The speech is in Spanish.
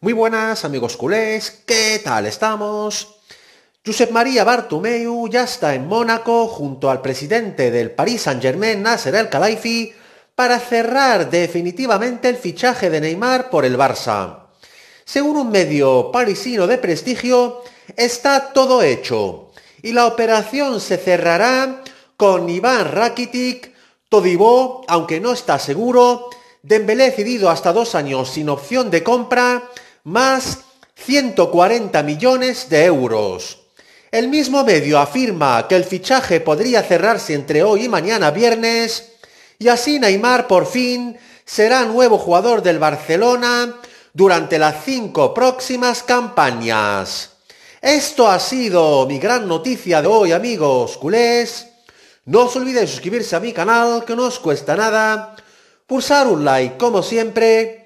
Muy buenas amigos culés, ¿qué tal estamos? Josep María Bartumeu ya está en Mónaco junto al presidente del Paris Saint-Germain Nasser El Khelaifi para cerrar definitivamente el fichaje de Neymar por el Barça. Según un medio parisino de prestigio, está todo hecho y la operación se cerrará con Iván Rakitic, Todibó, aunque no está seguro, Dembélé cedido hasta dos años sin opción de compra más 140 millones de euros. El mismo medio afirma que el fichaje podría cerrarse entre hoy y mañana viernes y así Neymar por fin será nuevo jugador del Barcelona durante las cinco próximas campañas. Esto ha sido mi gran noticia de hoy amigos culés. No os olvidéis suscribirse a mi canal que no os cuesta nada, pulsar un like como siempre